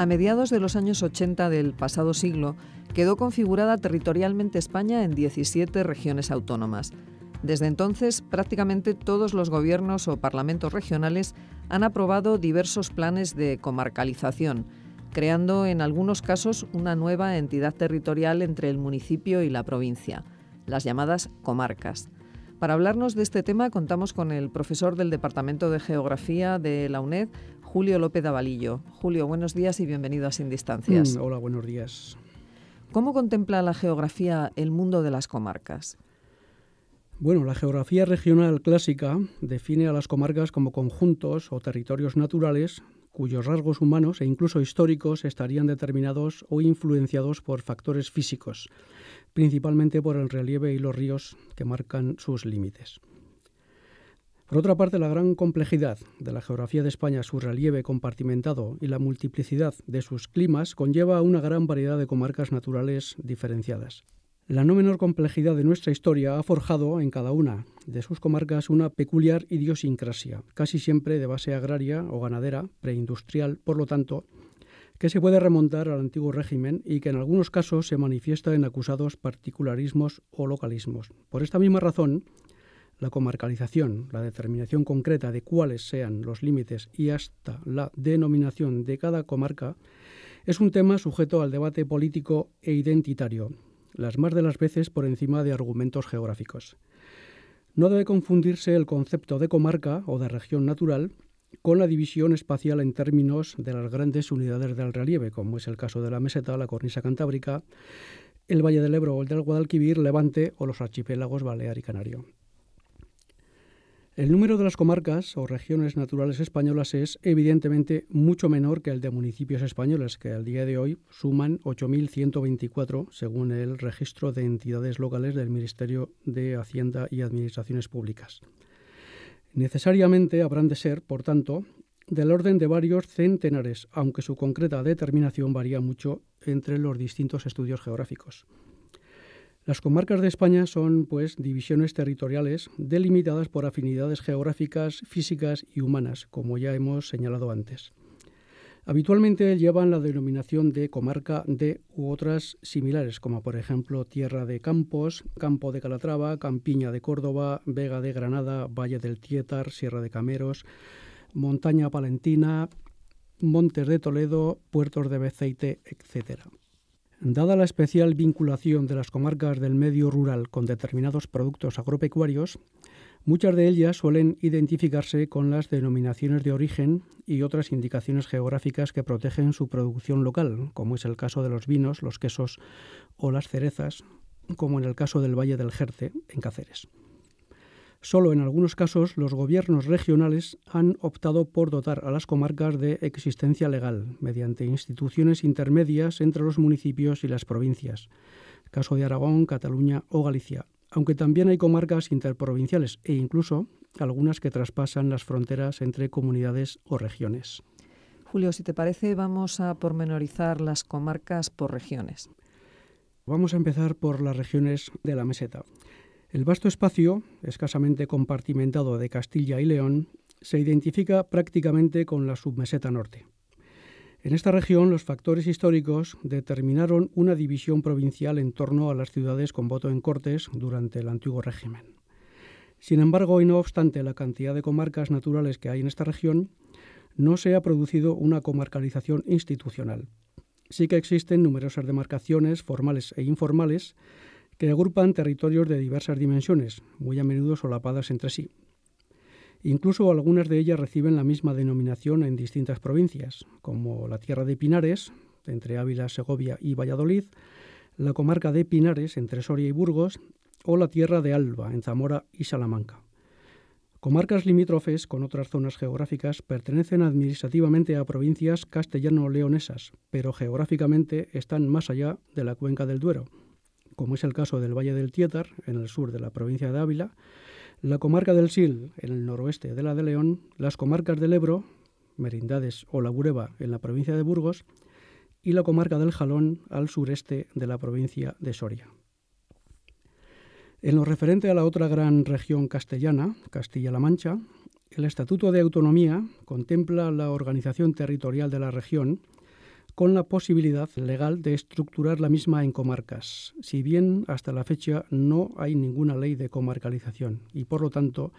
A mediados de los años 80 del pasado siglo, quedó configurada territorialmente España en 17 regiones autónomas. Desde entonces, prácticamente todos los gobiernos o parlamentos regionales han aprobado diversos planes de comarcalización, creando en algunos casos una nueva entidad territorial entre el municipio y la provincia, las llamadas comarcas. Para hablarnos de este tema contamos con el profesor del Departamento de Geografía de la UNED, Julio López Avalillo. Julio, buenos días y bienvenido a Sin Distancias. Mm, hola, buenos días. ¿Cómo contempla la geografía el mundo de las comarcas? Bueno, la geografía regional clásica define a las comarcas como conjuntos o territorios naturales cuyos rasgos humanos e incluso históricos estarían determinados o influenciados por factores físicos, principalmente por el relieve y los ríos que marcan sus límites. Por otra parte, la gran complejidad de la geografía de España, su relieve compartimentado y la multiplicidad de sus climas conlleva una gran variedad de comarcas naturales diferenciadas. La no menor complejidad de nuestra historia ha forjado en cada una de sus comarcas una peculiar idiosincrasia, casi siempre de base agraria o ganadera, preindustrial, por lo tanto, que se puede remontar al antiguo régimen y que en algunos casos se manifiesta en acusados particularismos o localismos. Por esta misma razón, la comarcalización, la determinación concreta de cuáles sean los límites y hasta la denominación de cada comarca, es un tema sujeto al debate político e identitario, las más de las veces por encima de argumentos geográficos. No debe confundirse el concepto de comarca o de región natural con la división espacial en términos de las grandes unidades del relieve, como es el caso de la meseta, la cornisa cantábrica, el Valle del Ebro o el del Guadalquivir, Levante o los archipiélagos Balear y Canario. El número de las comarcas o regiones naturales españolas es evidentemente mucho menor que el de municipios españoles, que al día de hoy suman 8.124 según el registro de entidades locales del Ministerio de Hacienda y Administraciones Públicas. Necesariamente habrán de ser, por tanto, del orden de varios centenares, aunque su concreta determinación varía mucho entre los distintos estudios geográficos. Las comarcas de España son, pues, divisiones territoriales delimitadas por afinidades geográficas, físicas y humanas, como ya hemos señalado antes. Habitualmente llevan la denominación de comarca de u otras similares, como por ejemplo Tierra de Campos, Campo de Calatrava, Campiña de Córdoba, Vega de Granada, Valle del Tietar, Sierra de Cameros, Montaña Palentina, Montes de Toledo, Puertos de Beceite, etcétera. Dada la especial vinculación de las comarcas del medio rural con determinados productos agropecuarios, muchas de ellas suelen identificarse con las denominaciones de origen y otras indicaciones geográficas que protegen su producción local, como es el caso de los vinos, los quesos o las cerezas, como en el caso del Valle del Jerte, en Cáceres. Solo en algunos casos los gobiernos regionales han optado por dotar a las comarcas de existencia legal mediante instituciones intermedias entre los municipios y las provincias. Caso de Aragón, Cataluña o Galicia. Aunque también hay comarcas interprovinciales e incluso algunas que traspasan las fronteras entre comunidades o regiones. Julio, si te parece, vamos a pormenorizar las comarcas por regiones. Vamos a empezar por las regiones de la meseta. El vasto espacio, escasamente compartimentado de Castilla y León, se identifica prácticamente con la submeseta norte. En esta región, los factores históricos determinaron una división provincial en torno a las ciudades con voto en cortes durante el antiguo régimen. Sin embargo, y no obstante la cantidad de comarcas naturales que hay en esta región, no se ha producido una comarcalización institucional. Sí que existen numerosas demarcaciones formales e informales que agrupan territorios de diversas dimensiones, muy a menudo solapadas entre sí. Incluso algunas de ellas reciben la misma denominación en distintas provincias, como la Tierra de Pinares, entre Ávila, Segovia y Valladolid, la comarca de Pinares, entre Soria y Burgos, o la Tierra de Alba, en Zamora y Salamanca. Comarcas limítrofes con otras zonas geográficas pertenecen administrativamente a provincias castellano-leonesas, pero geográficamente están más allá de la cuenca del Duero, como es el caso del Valle del Tietar, en el sur de la provincia de Ávila, la comarca del Sil, en el noroeste de la de León, las comarcas del Ebro, Merindades o La en la provincia de Burgos, y la comarca del Jalón, al sureste de la provincia de Soria. En lo referente a la otra gran región castellana, Castilla-La Mancha, el Estatuto de Autonomía contempla la organización territorial de la región con la posibilidad legal de estructurar la misma en comarcas, si bien hasta la fecha no hay ninguna ley de comarcalización y por lo tanto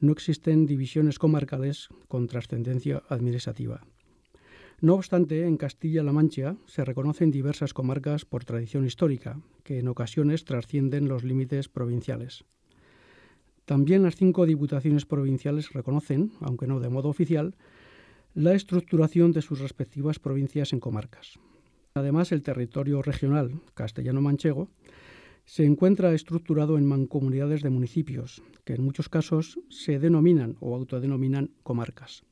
no existen divisiones comarcales con trascendencia administrativa. No obstante, en Castilla-La Mancha se reconocen diversas comarcas por tradición histórica, que en ocasiones trascienden los límites provinciales. También las cinco diputaciones provinciales reconocen, aunque no de modo oficial, la estructuración de sus respectivas provincias en comarcas. Además, el territorio regional castellano-manchego se encuentra estructurado en mancomunidades de municipios, que en muchos casos se denominan o autodenominan comarcas.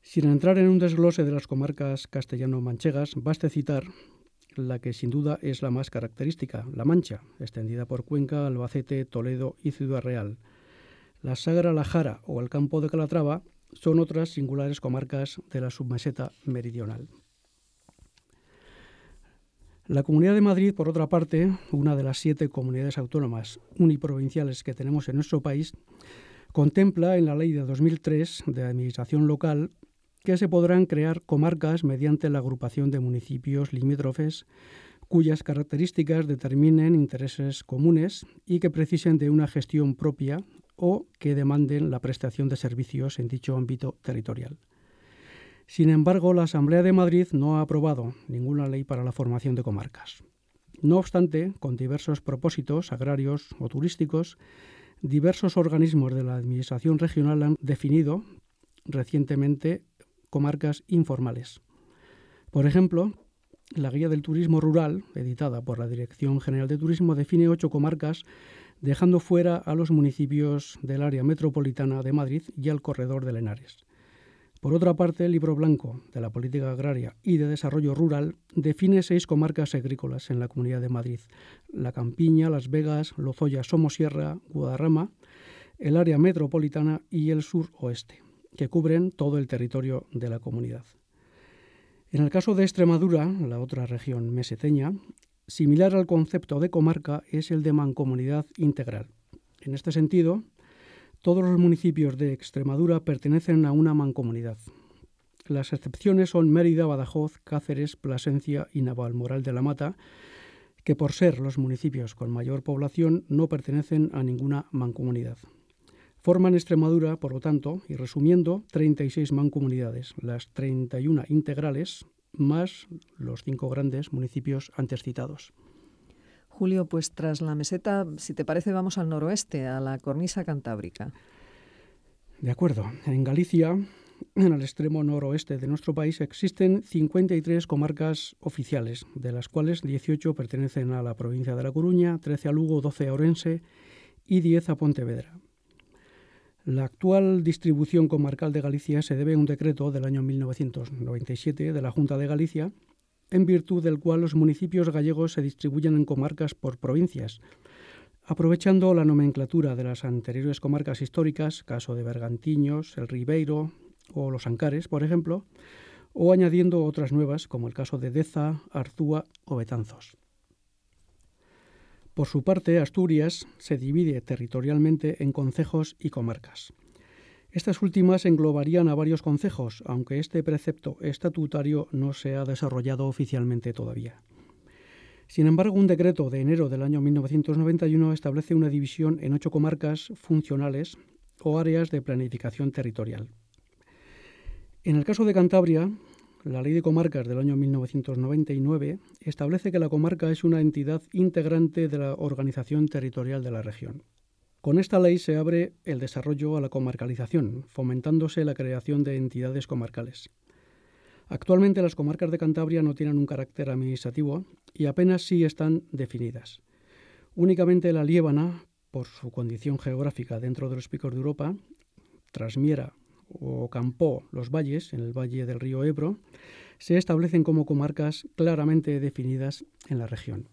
Sin entrar en un desglose de las comarcas castellano-manchegas, baste citar la que sin duda es la más característica, La Mancha, extendida por Cuenca, Albacete, Toledo y Ciudad Real. La Sagra La Jara o el Campo de Calatrava son otras singulares comarcas de la submeseta meridional. La Comunidad de Madrid, por otra parte, una de las siete comunidades autónomas uniprovinciales que tenemos en nuestro país, contempla en la Ley de 2003 de Administración Local que se podrán crear comarcas mediante la agrupación de municipios limítrofes cuyas características determinen intereses comunes y que precisen de una gestión propia o que demanden la prestación de servicios en dicho ámbito territorial. Sin embargo, la Asamblea de Madrid no ha aprobado ninguna ley para la formación de comarcas. No obstante, con diversos propósitos agrarios o turísticos, diversos organismos de la Administración regional han definido recientemente comarcas informales. Por ejemplo, la Guía del Turismo Rural, editada por la Dirección General de Turismo, define ocho comarcas dejando fuera a los municipios del área metropolitana de Madrid y al corredor del Henares. Por otra parte, el libro blanco de la política agraria y de desarrollo rural define seis comarcas agrícolas en la Comunidad de Madrid. La Campiña, Las Vegas, Lozoya, Somosierra, Guadarrama, el área metropolitana y el sur oeste, que cubren todo el territorio de la comunidad. En el caso de Extremadura, la otra región meseteña, Similar al concepto de comarca es el de mancomunidad integral. En este sentido, todos los municipios de Extremadura pertenecen a una mancomunidad. Las excepciones son Mérida, Badajoz, Cáceres, Plasencia y Navalmoral de la Mata, que por ser los municipios con mayor población no pertenecen a ninguna mancomunidad. Forman Extremadura, por lo tanto, y resumiendo, 36 mancomunidades, las 31 integrales más los cinco grandes municipios antes citados. Julio, pues tras la meseta, si te parece, vamos al noroeste, a la cornisa cantábrica. De acuerdo. En Galicia, en el extremo noroeste de nuestro país, existen 53 comarcas oficiales, de las cuales 18 pertenecen a la provincia de La Coruña, 13 a Lugo, 12 a Orense y 10 a Pontevedra. La actual distribución comarcal de Galicia se debe a un decreto del año 1997 de la Junta de Galicia, en virtud del cual los municipios gallegos se distribuyen en comarcas por provincias, aprovechando la nomenclatura de las anteriores comarcas históricas, caso de Bergantiños, el Ribeiro o los Ancares, por ejemplo, o añadiendo otras nuevas, como el caso de Deza, Arzúa o Betanzos. Por su parte, Asturias se divide territorialmente en concejos y comarcas. Estas últimas englobarían a varios concejos, aunque este precepto estatutario no se ha desarrollado oficialmente todavía. Sin embargo, un decreto de enero del año 1991 establece una división en ocho comarcas funcionales o áreas de planificación territorial. En el caso de Cantabria, la Ley de Comarcas del año 1999 establece que la comarca es una entidad integrante de la organización territorial de la región. Con esta ley se abre el desarrollo a la comarcalización, fomentándose la creación de entidades comarcales. Actualmente las comarcas de Cantabria no tienen un carácter administrativo y apenas sí están definidas. Únicamente la Liébana, por su condición geográfica dentro de los picos de Europa, Trasmiera, o Campó, los valles, en el valle del río Ebro, se establecen como comarcas claramente definidas en la región.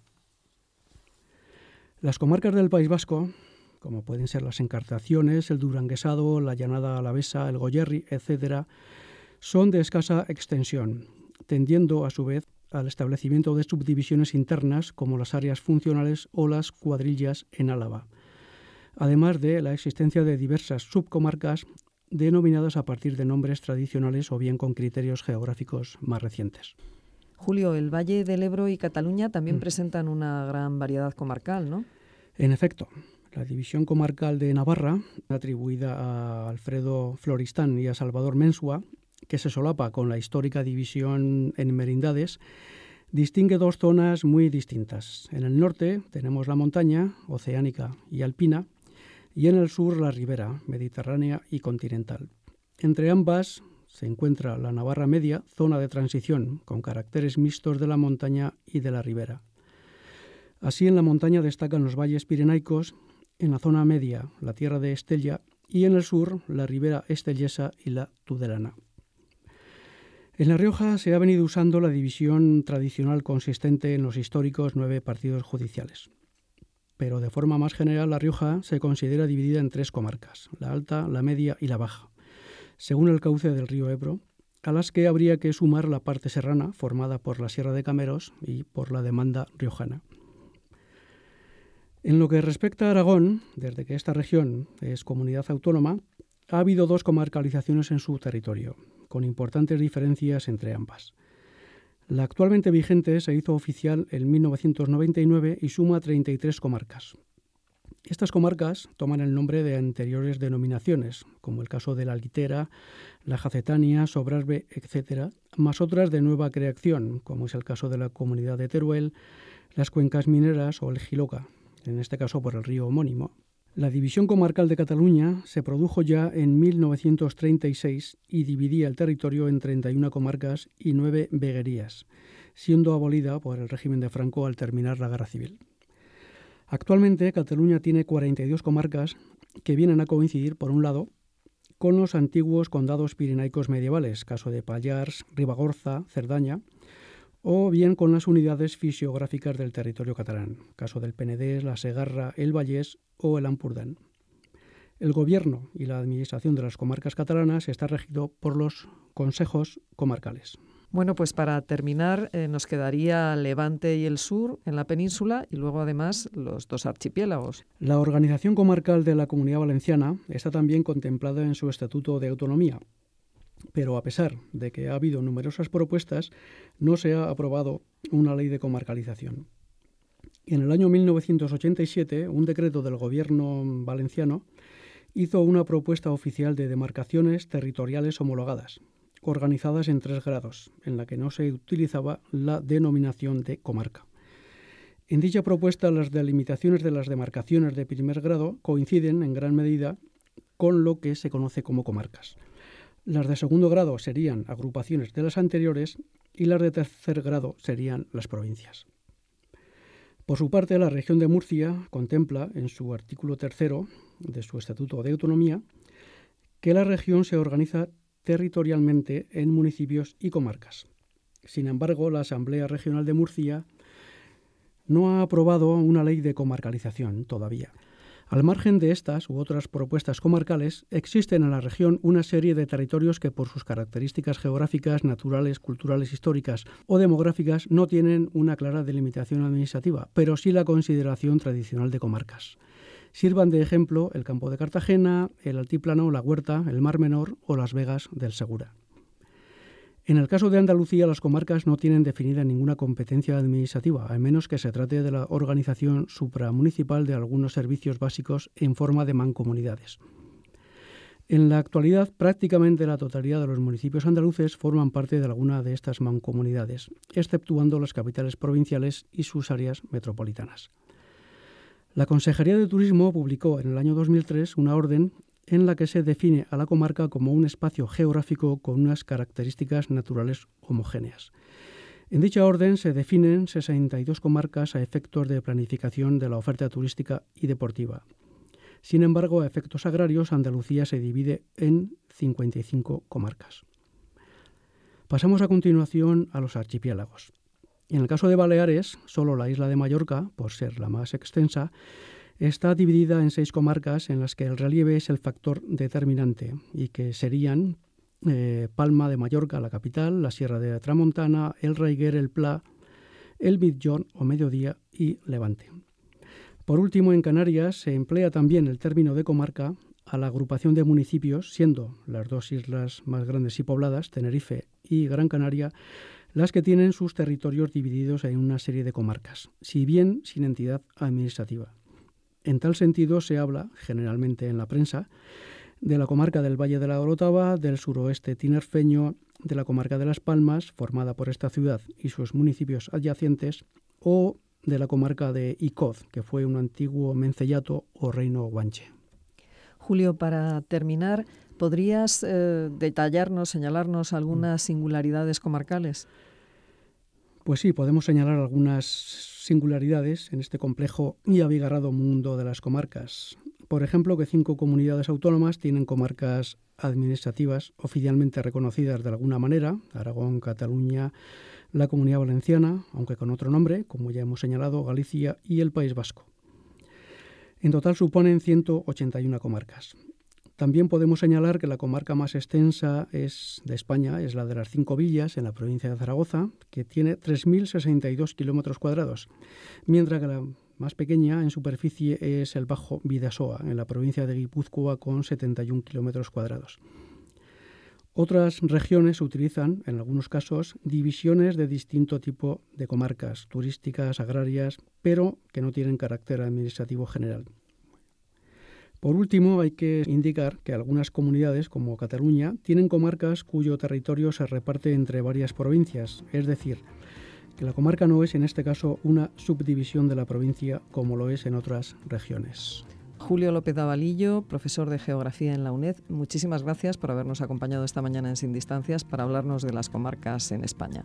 Las comarcas del País Vasco, como pueden ser las Encartaciones, el Duranguesado, la Llanada Alavesa, el Goyerri, etc., son de escasa extensión, tendiendo a su vez al establecimiento de subdivisiones internas como las áreas funcionales o las cuadrillas en Álava, además de la existencia de diversas subcomarcas denominadas a partir de nombres tradicionales o bien con criterios geográficos más recientes. Julio, el Valle del Ebro y Cataluña también mm. presentan una gran variedad comarcal, ¿no? En efecto, la división comarcal de Navarra, atribuida a Alfredo Floristán y a Salvador Mensua, que se solapa con la histórica división en merindades, distingue dos zonas muy distintas. En el norte tenemos la montaña, oceánica y alpina, y en el sur la ribera mediterránea y continental. Entre ambas se encuentra la Navarra Media, zona de transición, con caracteres mixtos de la montaña y de la ribera. Así en la montaña destacan los valles pirenaicos, en la zona media la tierra de Estella y en el sur la ribera estellesa y la tudelana. En La Rioja se ha venido usando la división tradicional consistente en los históricos nueve partidos judiciales pero de forma más general La Rioja se considera dividida en tres comarcas, la alta, la media y la baja, según el cauce del río Ebro, a las que habría que sumar la parte serrana formada por la Sierra de Cameros y por la demanda riojana. En lo que respecta a Aragón, desde que esta región es comunidad autónoma, ha habido dos comarcalizaciones en su territorio, con importantes diferencias entre ambas. La actualmente vigente se hizo oficial en 1999 y suma 33 comarcas. Estas comarcas toman el nombre de anteriores denominaciones, como el caso de la Litera, la Jacetania, Sobrasbe, etc., más otras de nueva creación, como es el caso de la comunidad de Teruel, las cuencas mineras o el Giloca, en este caso por el río homónimo. La división comarcal de Cataluña se produjo ya en 1936 y dividía el territorio en 31 comarcas y 9 veguerías, siendo abolida por el régimen de Franco al terminar la Guerra Civil. Actualmente Cataluña tiene 42 comarcas que vienen a coincidir, por un lado, con los antiguos condados pirenaicos medievales, caso de Pallars, Ribagorza, Cerdaña, o bien con las unidades fisiográficas del territorio catalán, caso del Penedés, la Segarra, el Vallés o el Ampurdán. El gobierno y la administración de las comarcas catalanas está regido por los consejos comarcales. Bueno, pues para terminar eh, nos quedaría Levante y el Sur en la península y luego además los dos archipiélagos. La organización comarcal de la Comunidad Valenciana está también contemplada en su Estatuto de Autonomía, pero a pesar de que ha habido numerosas propuestas, no se ha aprobado una ley de comarcalización. En el año 1987, un decreto del gobierno valenciano hizo una propuesta oficial de demarcaciones territoriales homologadas, organizadas en tres grados, en la que no se utilizaba la denominación de comarca. En dicha propuesta, las delimitaciones de las demarcaciones de primer grado coinciden en gran medida con lo que se conoce como comarcas. Las de segundo grado serían agrupaciones de las anteriores y las de tercer grado serían las provincias. Por su parte, la región de Murcia contempla en su artículo tercero de su Estatuto de Autonomía que la región se organiza territorialmente en municipios y comarcas. Sin embargo, la Asamblea Regional de Murcia no ha aprobado una ley de comarcalización todavía. Al margen de estas u otras propuestas comarcales, existen en la región una serie de territorios que por sus características geográficas, naturales, culturales, históricas o demográficas no tienen una clara delimitación administrativa, pero sí la consideración tradicional de comarcas. Sirvan de ejemplo el campo de Cartagena, el altiplano, la huerta, el mar menor o las vegas del Segura. En el caso de Andalucía, las comarcas no tienen definida ninguna competencia administrativa, a menos que se trate de la organización supramunicipal de algunos servicios básicos en forma de mancomunidades. En la actualidad, prácticamente la totalidad de los municipios andaluces forman parte de alguna de estas mancomunidades, exceptuando las capitales provinciales y sus áreas metropolitanas. La Consejería de Turismo publicó en el año 2003 una orden en la que se define a la comarca como un espacio geográfico con unas características naturales homogéneas. En dicha orden se definen 62 comarcas a efectos de planificación de la oferta turística y deportiva. Sin embargo, a efectos agrarios, Andalucía se divide en 55 comarcas. Pasamos a continuación a los archipiélagos. En el caso de Baleares, solo la isla de Mallorca, por ser la más extensa, Está dividida en seis comarcas en las que el relieve es el factor determinante y que serían eh, Palma de Mallorca, la capital, la Sierra de Tramontana, el Raiguer, el Pla, el Midllón o Mediodía y Levante. Por último, en Canarias se emplea también el término de comarca a la agrupación de municipios, siendo las dos islas más grandes y pobladas, Tenerife y Gran Canaria, las que tienen sus territorios divididos en una serie de comarcas, si bien sin entidad administrativa. En tal sentido se habla, generalmente en la prensa, de la comarca del Valle de la Orotava, del suroeste tinerfeño, de la comarca de Las Palmas, formada por esta ciudad y sus municipios adyacentes, o de la comarca de Icoz, que fue un antiguo mencellato o reino guanche. Julio, para terminar, ¿podrías eh, detallarnos, señalarnos algunas singularidades comarcales? Pues sí, podemos señalar algunas singularidades en este complejo y abigarrado mundo de las comarcas. Por ejemplo, que cinco comunidades autónomas tienen comarcas administrativas oficialmente reconocidas de alguna manera, Aragón, Cataluña, la Comunidad Valenciana, aunque con otro nombre, como ya hemos señalado, Galicia y el País Vasco. En total suponen 181 comarcas. También podemos señalar que la comarca más extensa es, de España es la de las Cinco Villas, en la provincia de Zaragoza, que tiene 3.062 kilómetros cuadrados, mientras que la más pequeña en superficie es el Bajo Vidasoa, en la provincia de Guipúzcoa, con 71 kilómetros cuadrados. Otras regiones utilizan, en algunos casos, divisiones de distinto tipo de comarcas, turísticas, agrarias, pero que no tienen carácter administrativo general. Por último, hay que indicar que algunas comunidades, como Cataluña, tienen comarcas cuyo territorio se reparte entre varias provincias, es decir, que la comarca no es en este caso una subdivisión de la provincia como lo es en otras regiones. Julio López Avalillo, profesor de Geografía en la UNED, muchísimas gracias por habernos acompañado esta mañana en Sin Distancias para hablarnos de las comarcas en España.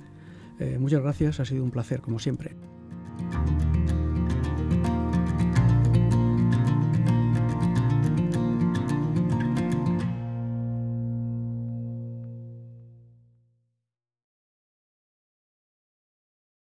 Eh, muchas gracias, ha sido un placer como siempre.